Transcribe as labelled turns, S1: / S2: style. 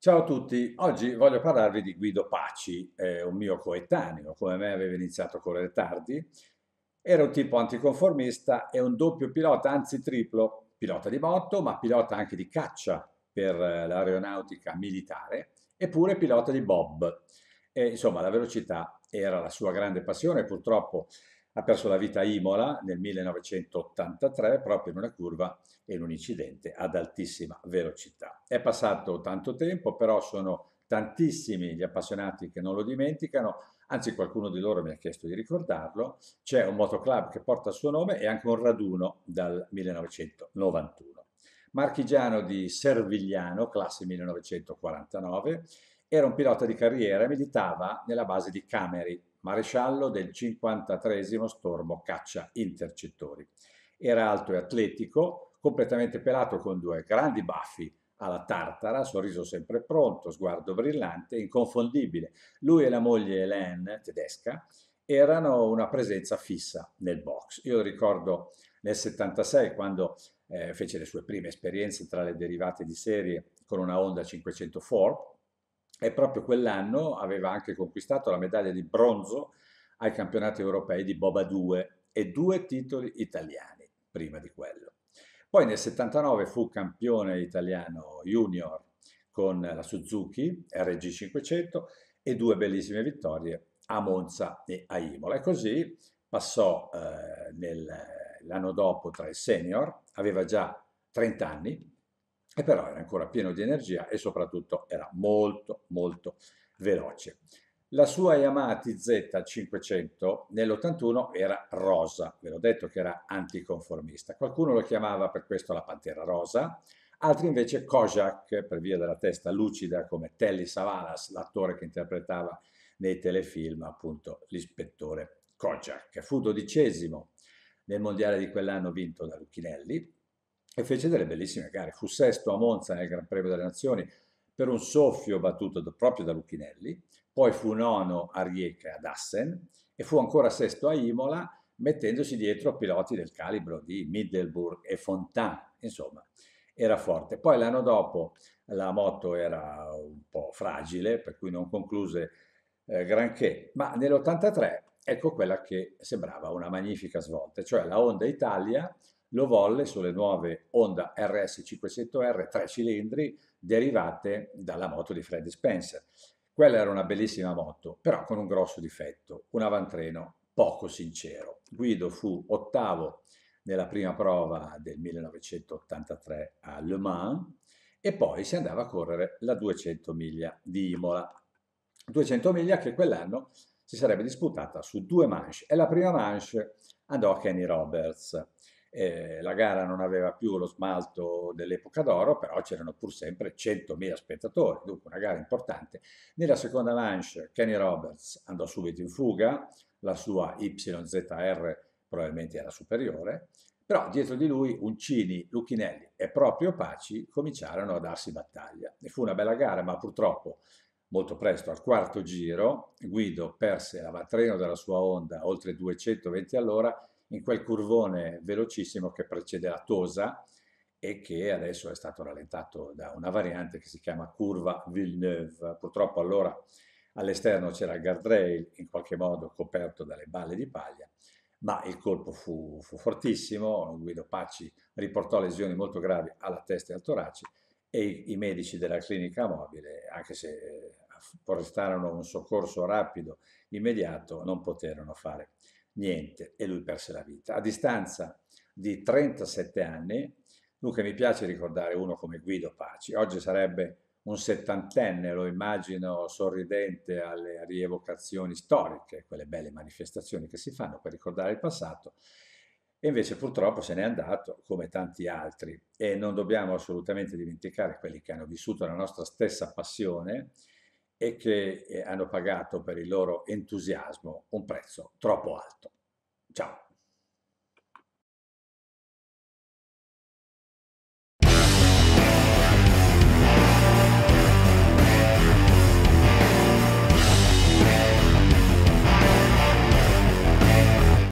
S1: Ciao a tutti, oggi voglio parlarvi di Guido Paci, eh, un mio coetaneo, come me aveva iniziato a correre tardi. Era un tipo anticonformista e un doppio pilota, anzi triplo, pilota di moto, ma pilota anche di caccia per eh, l'aeronautica militare, eppure pilota di bob. E, insomma, la velocità era la sua grande passione, purtroppo ha perso la vita a Imola nel 1983 proprio in una curva e in un incidente ad altissima velocità. È passato tanto tempo, però sono tantissimi gli appassionati che non lo dimenticano, anzi qualcuno di loro mi ha chiesto di ricordarlo, c'è un motoclub che porta il suo nome e anche un raduno dal 1991. Marchigiano di Servigliano, classe 1949, era un pilota di carriera e militava nella base di Cameri, maresciallo del 53 Stormo Caccia Intercettori. Era alto e atletico, completamente pelato con due grandi baffi alla tartara, sorriso sempre pronto, sguardo brillante, inconfondibile. Lui e la moglie Hélène, tedesca, erano una presenza fissa nel box. Io ricordo nel 76 quando eh, fece le sue prime esperienze tra le derivate di serie con una Honda 504 e proprio quell'anno aveva anche conquistato la medaglia di bronzo ai campionati europei di Boba 2 e due titoli italiani prima di quello. Poi nel 79 fu campione italiano junior con la Suzuki RG 500 e due bellissime vittorie a Monza e a Imola. E così passò eh, nel, l'anno dopo tra i senior, aveva già 30 anni, e però era ancora pieno di energia e soprattutto era molto molto veloce. La sua Yamaha TZ500 nell'81 era rosa, ve l'ho detto che era anticonformista, qualcuno lo chiamava per questo la Pantera Rosa, altri invece Kojak per via della testa lucida come Telly Savalas, l'attore che interpretava nei telefilm appunto l'ispettore Kojak. Fu dodicesimo nel mondiale di quell'anno vinto da Lucchinelli, e fece delle bellissime gare. Fu sesto a Monza nel Gran Premio delle Nazioni per un soffio battuto proprio da Lucchinelli, poi fu nono a Rijeka ad Assen e fu ancora sesto a Imola mettendosi dietro piloti del calibro di Middelburg e Fontan. insomma, era forte. Poi l'anno dopo la moto era un po' fragile, per cui non concluse eh, granché, ma nell'83 ecco quella che sembrava una magnifica svolta, cioè la Honda Italia lo volle sulle nuove Honda RS500R tre cilindri derivate dalla moto di Fred Spencer. Quella era una bellissima moto, però con un grosso difetto, un avantreno poco sincero. Guido fu ottavo nella prima prova del 1983 a Le Mans e poi si andava a correre la 200 miglia di Imola. 200 miglia che quell'anno si sarebbe disputata su due manche e la prima manche andò a Kenny Roberts. Eh, la gara non aveva più lo smalto dell'epoca d'oro, però c'erano pur sempre 100.000 spettatori, dunque una gara importante. Nella seconda manche Kenny Roberts andò subito in fuga, la sua YZR probabilmente era superiore, però dietro di lui Uncini, Lucchinelli e proprio Paci cominciarono a darsi battaglia. E fu una bella gara, ma purtroppo molto presto al quarto giro Guido perse l'avantreno della sua onda oltre 220 all'ora in quel curvone velocissimo che precede la Tosa e che adesso è stato rallentato da una variante che si chiama curva Villeneuve. Purtroppo allora all'esterno c'era il guardrail in qualche modo coperto dalle balle di paglia, ma il colpo fu, fu fortissimo, Guido Pacci riportò lesioni molto gravi alla testa e al torace e i, i medici della clinica mobile, anche se eh, prestarono un soccorso rapido, immediato, non poterono fare niente, e lui perse la vita. A distanza di 37 anni, Dunque mi piace ricordare uno come Guido Paci, oggi sarebbe un settantenne, lo immagino sorridente alle rievocazioni storiche, quelle belle manifestazioni che si fanno per ricordare il passato, e invece purtroppo se n'è andato come tanti altri e non dobbiamo assolutamente dimenticare quelli che hanno vissuto la nostra stessa passione e che eh, hanno pagato per il loro entusiasmo un prezzo troppo alto. Ciao!